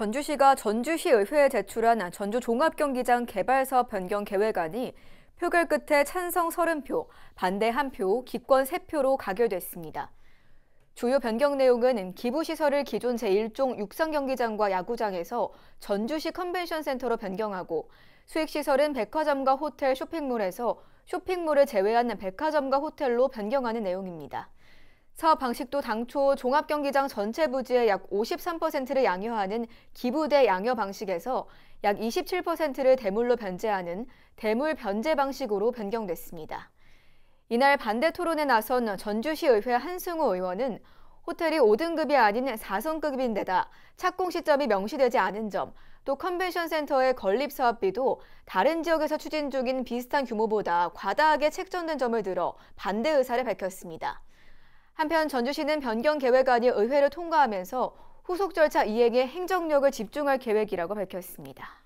전주시가 전주시의회에 제출한 전주종합경기장 개발사업 변경 계획안이 표결 끝에 찬성 30표, 반대 1표, 기권 3표로 가결됐습니다. 주요 변경 내용은 기부시설을 기존 제1종 육상경기장과 야구장에서 전주시 컨벤션센터로 변경하고 수익시설은 백화점과 호텔 쇼핑몰에서 쇼핑몰을 제외한 백화점과 호텔로 변경하는 내용입니다. 사업 방식도 당초 종합경기장 전체 부지의 약 53%를 양여하는 기부대 양여 방식에서 약 27%를 대물로 변제하는 대물 변제 방식으로 변경됐습니다. 이날 반대 토론에 나선 전주시의회 한승우 의원은 호텔이 5등급이 아닌 4성급인데다 착공 시점이 명시되지 않은 점, 또 컨벤션 센터의 건립 사업비도 다른 지역에서 추진 중인 비슷한 규모보다 과다하게 책정된 점을 들어 반대 의사를 밝혔습니다. 한편 전주시는 변경 계획안이 의회를 통과하면서 후속 절차 이행에 행정력을 집중할 계획이라고 밝혔습니다.